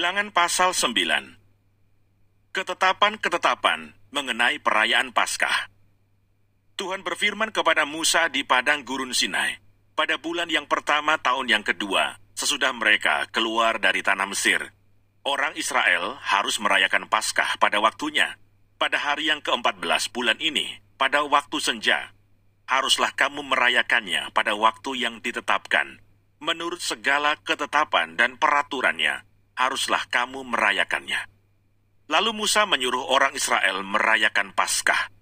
Bilangan pasal 9. Ketetapan-ketetapan mengenai perayaan Paskah. Tuhan berfirman kepada Musa di padang gurun Sinai, pada bulan yang pertama tahun yang kedua, sesudah mereka keluar dari tanah Mesir. Orang Israel harus merayakan Paskah pada waktunya, pada hari yang ke-14 bulan ini, pada waktu senja. Haruslah kamu merayakannya pada waktu yang ditetapkan, menurut segala ketetapan dan peraturannya haruslah kamu merayakannya. Lalu Musa menyuruh orang Israel merayakan Paskah.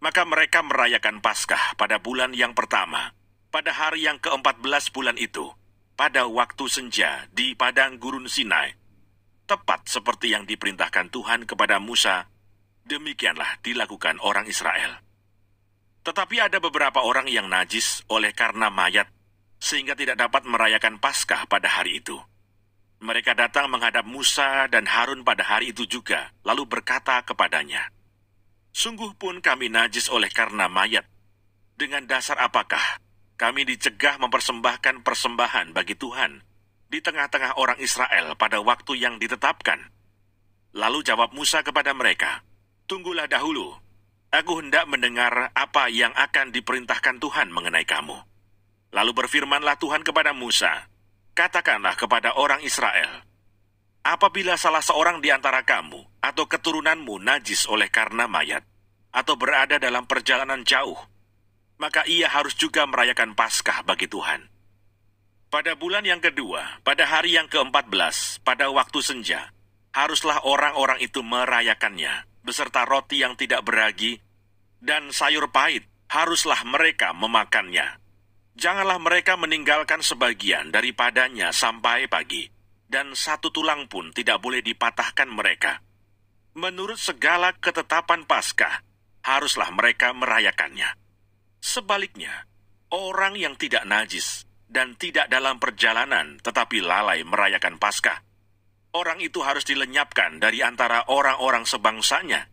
Maka mereka merayakan Paskah pada bulan yang pertama, pada hari yang ke-14 bulan itu, pada waktu senja di padang gurun Sinai. Tepat seperti yang diperintahkan Tuhan kepada Musa, demikianlah dilakukan orang Israel. Tetapi ada beberapa orang yang najis oleh karena mayat, sehingga tidak dapat merayakan Paskah pada hari itu. Mereka datang menghadap Musa dan Harun pada hari itu juga, lalu berkata kepadanya, Sungguh pun kami najis oleh karena mayat. Dengan dasar apakah kami dicegah mempersembahkan persembahan bagi Tuhan di tengah-tengah orang Israel pada waktu yang ditetapkan? Lalu jawab Musa kepada mereka, Tunggulah dahulu, aku hendak mendengar apa yang akan diperintahkan Tuhan mengenai kamu. Lalu berfirmanlah Tuhan kepada Musa, Katakanlah kepada orang Israel, apabila salah seorang di antara kamu atau keturunanmu najis oleh karena mayat, atau berada dalam perjalanan jauh, maka ia harus juga merayakan Paskah bagi Tuhan. Pada bulan yang kedua, pada hari yang ke-14, pada waktu senja, haruslah orang-orang itu merayakannya, beserta roti yang tidak beragi, dan sayur pahit, haruslah mereka memakannya. Janganlah mereka meninggalkan sebagian daripadanya sampai pagi, dan satu tulang pun tidak boleh dipatahkan mereka. Menurut segala ketetapan Paskah, haruslah mereka merayakannya. Sebaliknya, orang yang tidak najis dan tidak dalam perjalanan tetapi lalai merayakan Paskah, orang itu harus dilenyapkan dari antara orang-orang sebangsanya,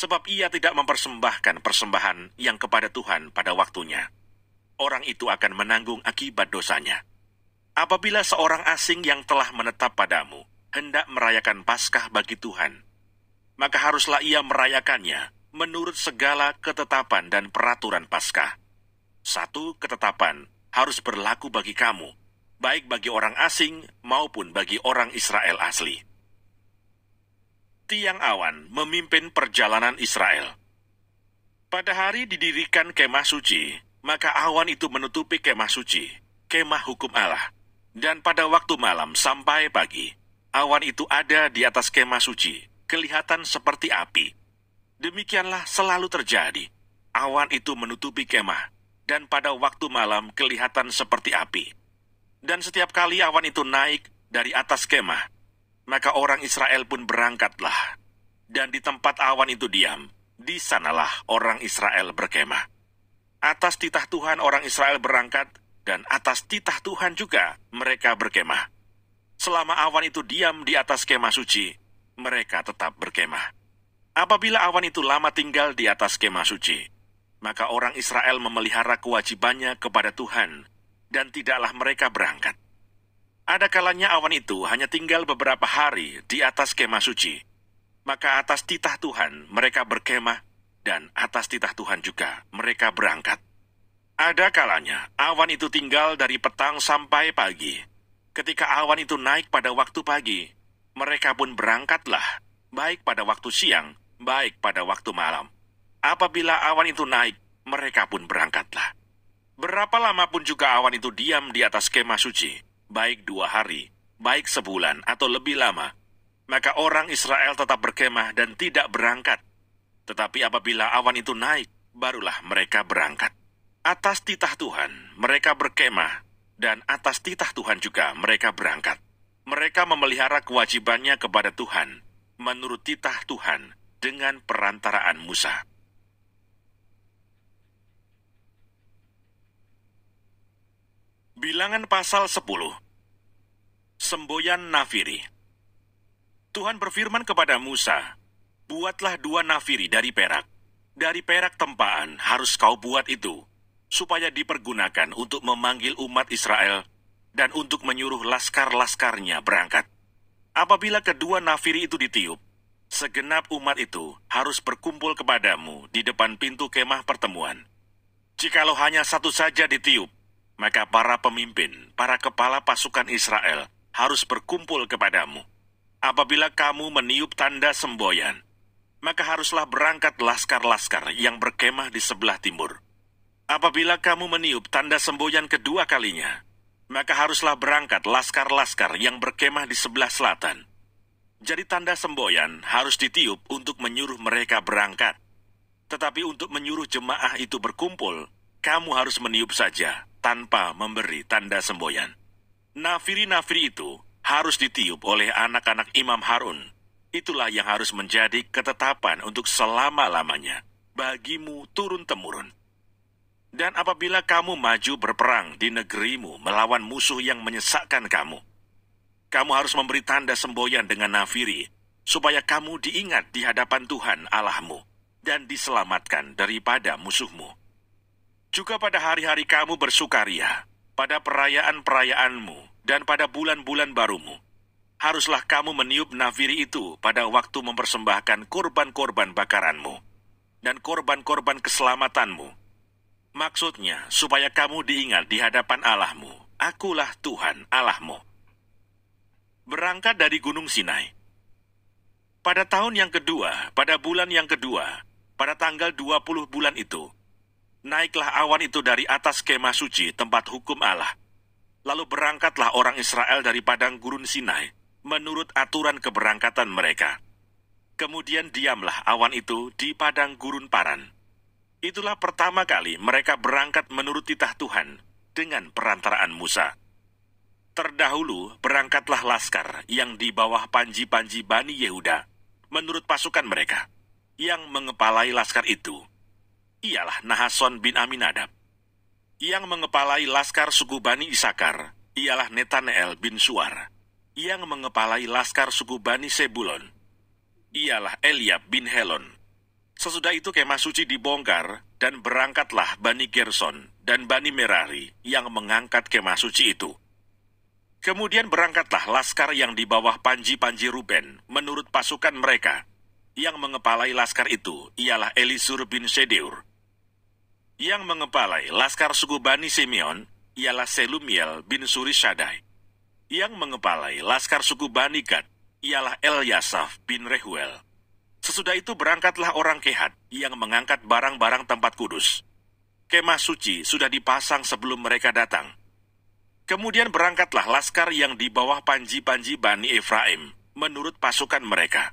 sebab ia tidak mempersembahkan persembahan yang kepada Tuhan pada waktunya orang itu akan menanggung akibat dosanya. Apabila seorang asing yang telah menetap padamu hendak merayakan Paskah bagi Tuhan, maka haruslah ia merayakannya menurut segala ketetapan dan peraturan Paskah. Satu ketetapan harus berlaku bagi kamu, baik bagi orang asing maupun bagi orang Israel asli. Tiang awan memimpin perjalanan Israel. Pada hari didirikan kemah suci, maka awan itu menutupi kemah suci, kemah hukum Allah. Dan pada waktu malam sampai pagi, awan itu ada di atas kemah suci, kelihatan seperti api. Demikianlah selalu terjadi. Awan itu menutupi kemah, dan pada waktu malam kelihatan seperti api. Dan setiap kali awan itu naik dari atas kemah, maka orang Israel pun berangkatlah. Dan di tempat awan itu diam, di sanalah orang Israel berkemah. Atas titah Tuhan orang Israel berangkat, dan atas titah Tuhan juga mereka berkemah. Selama awan itu diam di atas kemah suci, mereka tetap berkemah. Apabila awan itu lama tinggal di atas kemah suci, maka orang Israel memelihara kewajibannya kepada Tuhan, dan tidaklah mereka berangkat. Ada kalanya awan itu hanya tinggal beberapa hari di atas kemah suci, maka atas titah Tuhan mereka berkemah dan atas titah Tuhan juga mereka berangkat. Ada kalanya awan itu tinggal dari petang sampai pagi. Ketika awan itu naik pada waktu pagi, mereka pun berangkatlah, baik pada waktu siang, baik pada waktu malam. Apabila awan itu naik, mereka pun berangkatlah. Berapa lama pun juga awan itu diam di atas kemah suci, baik dua hari, baik sebulan atau lebih lama, maka orang Israel tetap berkemah dan tidak berangkat tetapi apabila awan itu naik, barulah mereka berangkat. Atas titah Tuhan, mereka berkemah, dan atas titah Tuhan juga mereka berangkat. Mereka memelihara kewajibannya kepada Tuhan, menurut titah Tuhan, dengan perantaraan Musa. Bilangan pasal 10 Semboyan Nafiri Tuhan berfirman kepada Musa, Buatlah dua nafiri dari perak. Dari perak tempaan harus kau buat itu, supaya dipergunakan untuk memanggil umat Israel dan untuk menyuruh laskar-laskarnya berangkat. Apabila kedua nafiri itu ditiup, segenap umat itu harus berkumpul kepadamu di depan pintu kemah pertemuan. Jikalau hanya satu saja ditiup, maka para pemimpin, para kepala pasukan Israel harus berkumpul kepadamu. Apabila kamu meniup tanda semboyan, maka haruslah berangkat laskar-laskar yang berkemah di sebelah timur. Apabila kamu meniup tanda semboyan kedua kalinya, maka haruslah berangkat laskar-laskar yang berkemah di sebelah selatan. Jadi tanda semboyan harus ditiup untuk menyuruh mereka berangkat. Tetapi untuk menyuruh jemaah itu berkumpul, kamu harus meniup saja tanpa memberi tanda semboyan. Nafiri-nafiri itu harus ditiup oleh anak-anak Imam Harun Itulah yang harus menjadi ketetapan untuk selama-lamanya bagimu turun-temurun. Dan apabila kamu maju berperang di negerimu melawan musuh yang menyesakkan kamu, kamu harus memberi tanda semboyan dengan nafiri, supaya kamu diingat di hadapan Tuhan Allahmu dan diselamatkan daripada musuhmu. Juga pada hari-hari kamu bersukaria, pada perayaan-perayaanmu, dan pada bulan-bulan barumu, haruslah kamu meniup nafiri itu pada waktu mempersembahkan korban-korban bakaranmu dan korban-korban keselamatanmu. Maksudnya, supaya kamu diingat di hadapan Allahmu, akulah Tuhan Allahmu. Berangkat dari Gunung Sinai. Pada tahun yang kedua, pada bulan yang kedua, pada tanggal 20 bulan itu, naiklah awan itu dari atas kemah suci tempat hukum Allah. Lalu berangkatlah orang Israel dari padang gurun Sinai, menurut aturan keberangkatan mereka. Kemudian diamlah awan itu di padang gurun Paran. Itulah pertama kali mereka berangkat menurut titah Tuhan dengan perantaraan Musa. Terdahulu berangkatlah laskar yang di bawah panji-panji Bani Yehuda menurut pasukan mereka yang mengepalai laskar itu. Ialah Nahason bin Aminadab. Yang mengepalai laskar suku Bani Isakar ialah Netanel bin Suar yang mengepalai laskar suku Bani Sebulon. Ialah Eliab bin Helon. Sesudah itu kemah suci dibongkar, dan berangkatlah Bani Gerson dan Bani Merari yang mengangkat kemah suci itu. Kemudian berangkatlah laskar yang di bawah panji-panji Ruben menurut pasukan mereka. Yang mengepalai laskar itu ialah Elisur bin Sedeur. Yang mengepalai laskar suku Bani Simeon ialah Selumiel bin Surishadai. Yang mengepalai laskar suku Bani Gad ialah El Yasaf bin Rehuel. Sesudah itu berangkatlah orang Kehat yang mengangkat barang-barang tempat kudus. Kemah suci sudah dipasang sebelum mereka datang. Kemudian berangkatlah laskar yang di bawah panji-panji Bani Efraim menurut pasukan mereka.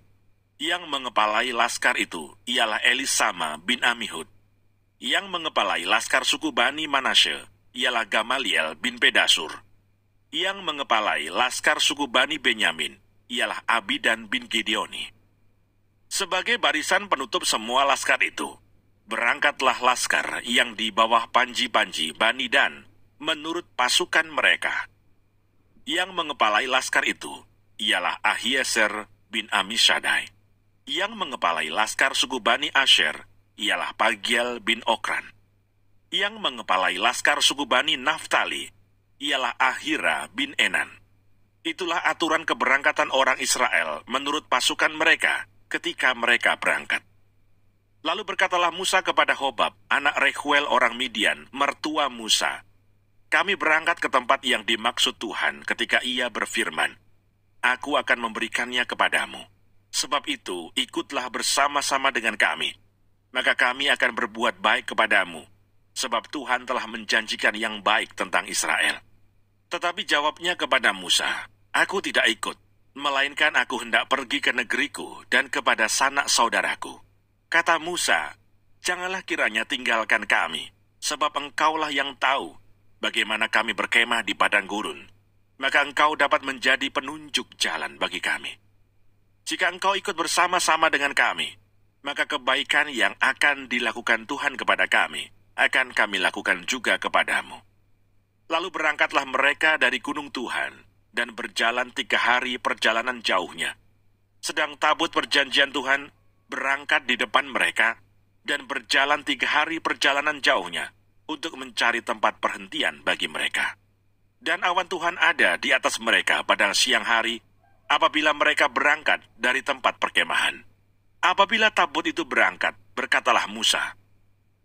Yang mengepalai laskar itu ialah Elisama bin Amihud. Yang mengepalai laskar suku Bani Manasye ialah Gamaliel bin Pedasur. Yang mengepalai laskar suku Bani Benyamin ialah Abidan bin Gideoni. Sebagai barisan penutup semua laskar itu, berangkatlah laskar yang di bawah panji-panji Bani Dan menurut pasukan mereka. Yang mengepalai laskar itu ialah Ahieser bin Amishadai. Yang mengepalai laskar suku Bani Asher ialah Pagiel bin Okran. Yang mengepalai laskar suku Bani Naftali ialah Ahira bin Enan. Itulah aturan keberangkatan orang Israel menurut pasukan mereka ketika mereka berangkat. Lalu berkatalah Musa kepada Hobab, anak Rehuel orang Midian, mertua Musa. Kami berangkat ke tempat yang dimaksud Tuhan ketika ia berfirman, Aku akan memberikannya kepadamu. Sebab itu, ikutlah bersama-sama dengan kami. Maka kami akan berbuat baik kepadamu, sebab Tuhan telah menjanjikan yang baik tentang Israel. Tetapi jawabnya kepada Musa, Aku tidak ikut, melainkan aku hendak pergi ke negeriku dan kepada sanak saudaraku. Kata Musa, Janganlah kiranya tinggalkan kami, sebab engkaulah yang tahu bagaimana kami berkemah di padang gurun. Maka engkau dapat menjadi penunjuk jalan bagi kami. Jika engkau ikut bersama-sama dengan kami, maka kebaikan yang akan dilakukan Tuhan kepada kami akan kami lakukan juga kepadamu Lalu berangkatlah mereka dari gunung Tuhan, dan berjalan tiga hari perjalanan jauhnya. Sedang tabut perjanjian Tuhan berangkat di depan mereka, dan berjalan tiga hari perjalanan jauhnya, untuk mencari tempat perhentian bagi mereka. Dan awan Tuhan ada di atas mereka pada siang hari, apabila mereka berangkat dari tempat perkemahan. Apabila tabut itu berangkat, berkatalah Musa,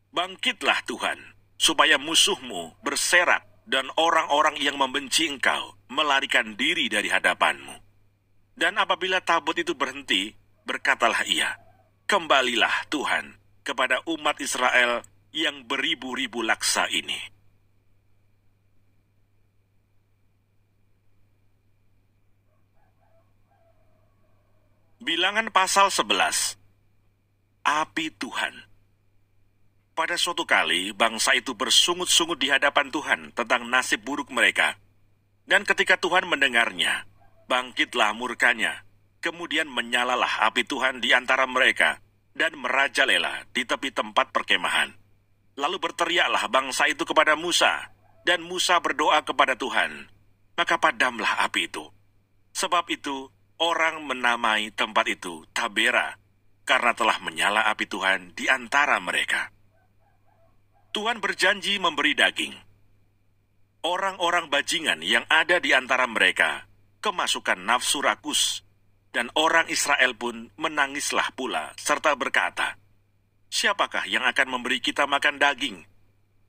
Bangkitlah Tuhan, supaya musuhmu berserak dan orang-orang yang membenci engkau melarikan diri dari hadapanmu. Dan apabila tabut itu berhenti, berkatalah ia, Kembalilah Tuhan kepada umat Israel yang beribu-ribu laksa ini. Bilangan pasal 11 Api Tuhan pada suatu kali, bangsa itu bersungut-sungut di hadapan Tuhan tentang nasib buruk mereka. Dan ketika Tuhan mendengarnya, bangkitlah murkanya. Kemudian menyalalah api Tuhan di antara mereka dan merajalela di tepi tempat perkemahan. Lalu berteriaklah bangsa itu kepada Musa, dan Musa berdoa kepada Tuhan. Maka padamlah api itu. Sebab itu, orang menamai tempat itu Tabera, karena telah menyala api Tuhan di antara mereka. Tuhan berjanji memberi daging. Orang-orang bajingan yang ada di antara mereka kemasukan nafsu rakus, dan orang Israel pun menangislah pula, serta berkata, Siapakah yang akan memberi kita makan daging?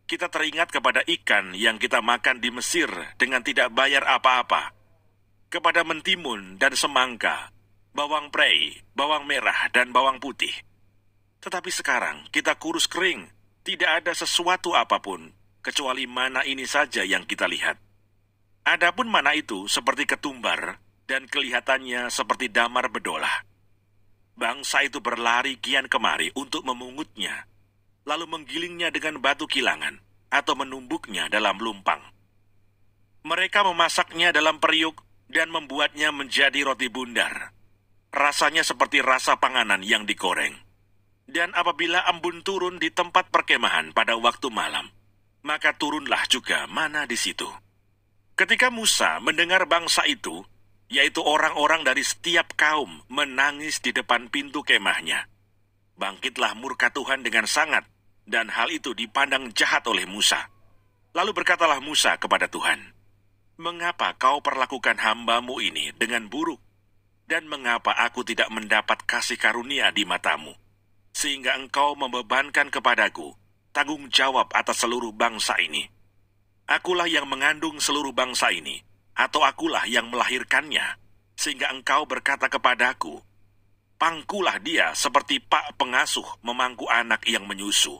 Kita teringat kepada ikan yang kita makan di Mesir dengan tidak bayar apa-apa, kepada mentimun dan semangka, bawang prei, bawang merah, dan bawang putih. Tetapi sekarang kita kurus kering, tidak ada sesuatu apapun, kecuali mana ini saja yang kita lihat. Adapun mana itu seperti ketumbar dan kelihatannya seperti damar bedola. Bangsa itu berlari kian kemari untuk memungutnya, lalu menggilingnya dengan batu kilangan atau menumbuknya dalam lumpang. Mereka memasaknya dalam periuk dan membuatnya menjadi roti bundar. Rasanya seperti rasa panganan yang digoreng. Dan apabila embun turun di tempat perkemahan pada waktu malam, maka turunlah juga mana di situ. Ketika Musa mendengar bangsa itu, yaitu orang-orang dari setiap kaum menangis di depan pintu kemahnya, bangkitlah murka Tuhan dengan sangat, dan hal itu dipandang jahat oleh Musa. Lalu berkatalah Musa kepada Tuhan, Mengapa kau perlakukan hambamu ini dengan buruk? Dan mengapa aku tidak mendapat kasih karunia di matamu?' sehingga engkau membebankan kepadaku tanggung jawab atas seluruh bangsa ini. Akulah yang mengandung seluruh bangsa ini, atau akulah yang melahirkannya, sehingga engkau berkata kepadaku, Pangkulah dia seperti pak pengasuh memangku anak yang menyusu.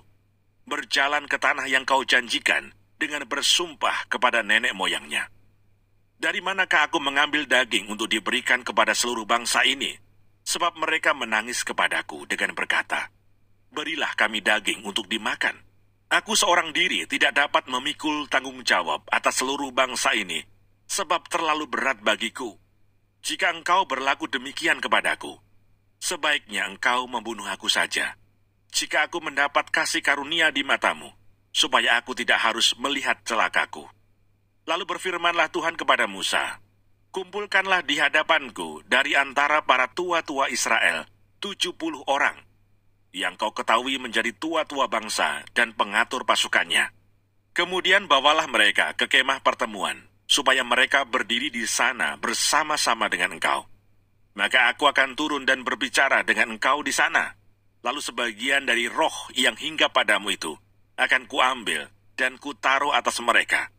Berjalan ke tanah yang kau janjikan dengan bersumpah kepada nenek moyangnya. Dari manakah aku mengambil daging untuk diberikan kepada seluruh bangsa ini, sebab mereka menangis kepadaku dengan berkata, Berilah kami daging untuk dimakan. Aku seorang diri tidak dapat memikul tanggung jawab atas seluruh bangsa ini, sebab terlalu berat bagiku. Jika engkau berlaku demikian kepadaku, sebaiknya engkau membunuh aku saja. Jika aku mendapat kasih karunia di matamu, supaya aku tidak harus melihat celakaku. Lalu berfirmanlah Tuhan kepada Musa, Kumpulkanlah di hadapanku dari antara para tua-tua Israel, tujuh puluh orang, yang kau ketahui menjadi tua-tua bangsa dan pengatur pasukannya. Kemudian bawalah mereka ke kemah pertemuan, supaya mereka berdiri di sana bersama-sama dengan engkau. Maka aku akan turun dan berbicara dengan engkau di sana. Lalu sebagian dari roh yang hingga padamu itu akan kuambil dan kutaruh atas mereka.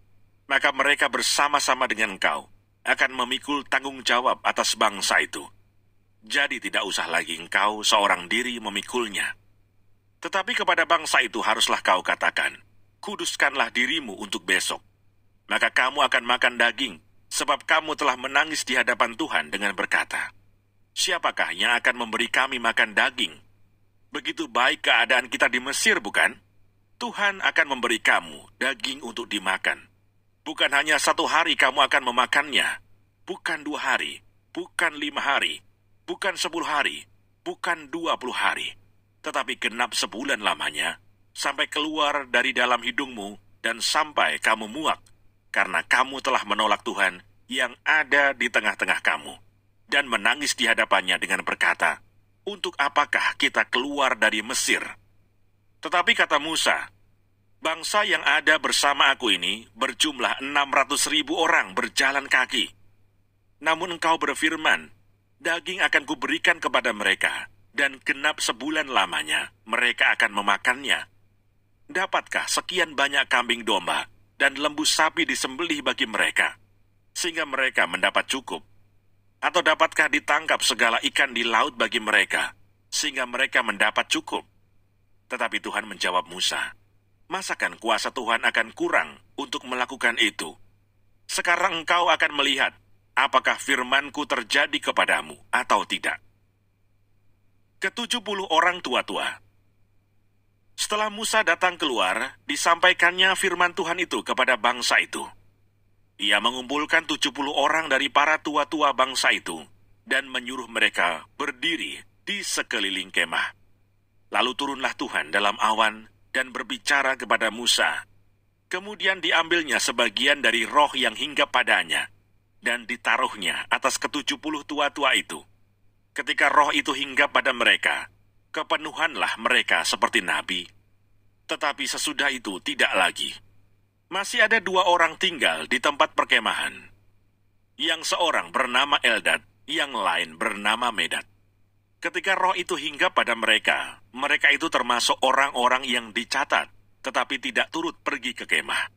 Maka mereka bersama-sama dengan engkau akan memikul tanggung jawab atas bangsa itu. Jadi tidak usah lagi engkau seorang diri memikulnya. Tetapi kepada bangsa itu haruslah kau katakan, kuduskanlah dirimu untuk besok. Maka kamu akan makan daging, sebab kamu telah menangis di hadapan Tuhan dengan berkata, Siapakah yang akan memberi kami makan daging? Begitu baik keadaan kita di Mesir, bukan? Tuhan akan memberi kamu daging untuk dimakan Bukan hanya satu hari kamu akan memakannya, bukan dua hari, bukan lima hari, bukan sepuluh hari, bukan dua puluh hari, tetapi genap sebulan lamanya, sampai keluar dari dalam hidungmu dan sampai kamu muak, karena kamu telah menolak Tuhan yang ada di tengah-tengah kamu, dan menangis di hadapannya dengan berkata, Untuk apakah kita keluar dari Mesir? Tetapi kata Musa, Bangsa yang ada bersama aku ini berjumlah enam ratus ribu orang berjalan kaki. Namun engkau berfirman, daging akan kuberikan kepada mereka, dan genap sebulan lamanya mereka akan memakannya. Dapatkah sekian banyak kambing domba dan lembu sapi disembelih bagi mereka, sehingga mereka mendapat cukup? Atau dapatkah ditangkap segala ikan di laut bagi mereka, sehingga mereka mendapat cukup? Tetapi Tuhan menjawab Musa, masakan kuasa Tuhan akan kurang untuk melakukan itu? Sekarang engkau akan melihat apakah firmanku terjadi kepadamu atau tidak. Ketujuh puluh orang tua-tua Setelah Musa datang keluar, disampaikannya firman Tuhan itu kepada bangsa itu. Ia mengumpulkan tujuh puluh orang dari para tua-tua bangsa itu dan menyuruh mereka berdiri di sekeliling kemah. Lalu turunlah Tuhan dalam awan dan berbicara kepada Musa. Kemudian diambilnya sebagian dari roh yang hingga padanya, dan ditaruhnya atas ketujuh puluh tua-tua itu. Ketika roh itu hingga pada mereka, kepenuhanlah mereka seperti nabi. Tetapi sesudah itu tidak lagi. Masih ada dua orang tinggal di tempat perkemahan. Yang seorang bernama Eldad, yang lain bernama Medad. Ketika roh itu hingga pada mereka, mereka itu termasuk orang-orang yang dicatat, tetapi tidak turut pergi ke kemah.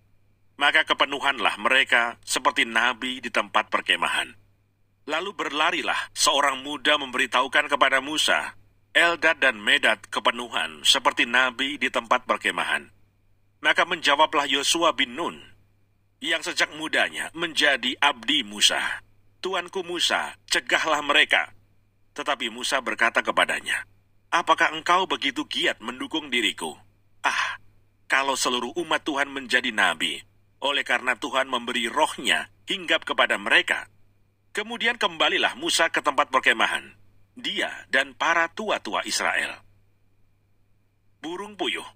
Maka kepenuhanlah mereka seperti nabi di tempat perkemahan. Lalu berlarilah seorang muda memberitahukan kepada Musa, Eldad dan Medad kepenuhan seperti nabi di tempat perkemahan. Maka menjawablah Yosua bin Nun, yang sejak mudanya menjadi abdi Musa. Tuanku Musa, cegahlah mereka tetapi Musa berkata kepadanya, Apakah engkau begitu giat mendukung diriku? Ah, kalau seluruh umat Tuhan menjadi nabi, oleh karena Tuhan memberi rohnya hinggap kepada mereka. Kemudian kembalilah Musa ke tempat perkemahan, dia dan para tua-tua Israel. Burung puyuh.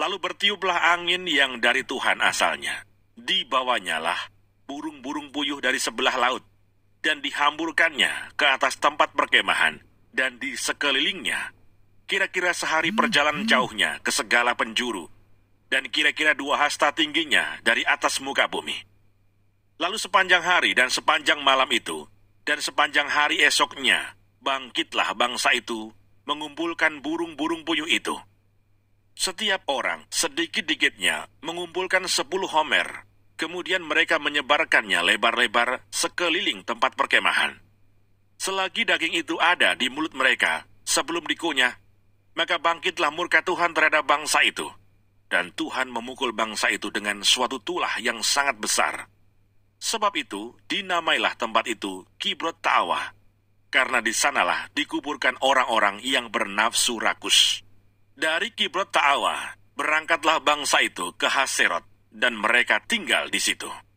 Lalu bertiuplah angin yang dari Tuhan asalnya. Dibawanyalah burung-burung puyuh dari sebelah laut, dan dihamburkannya ke atas tempat perkemahan dan di sekelilingnya. Kira-kira sehari hmm, perjalanan hmm. jauhnya ke segala penjuru dan kira-kira dua hasta tingginya dari atas muka bumi. Lalu sepanjang hari dan sepanjang malam itu dan sepanjang hari esoknya bangkitlah bangsa itu mengumpulkan burung-burung puyuh itu. Setiap orang sedikit-dikitnya mengumpulkan sepuluh homer Kemudian mereka menyebarkannya lebar-lebar sekeliling tempat perkemahan. Selagi daging itu ada di mulut mereka sebelum dikunyah, maka bangkitlah murka Tuhan terhadap bangsa itu. Dan Tuhan memukul bangsa itu dengan suatu tulah yang sangat besar. Sebab itu, dinamailah tempat itu Kibrot Tawa, karena di sanalah dikuburkan orang-orang yang bernafsu rakus. Dari Kibrot Tawa, berangkatlah bangsa itu ke Haserot, dan mereka tinggal di situ.